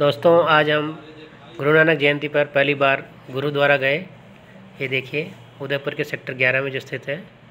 दोस्तों आज हम गुरु नानक जयंती पर पहली बार गुरुद्वारा गए ये देखिए उदयपुर के सेक्टर 11 में जो स्थित है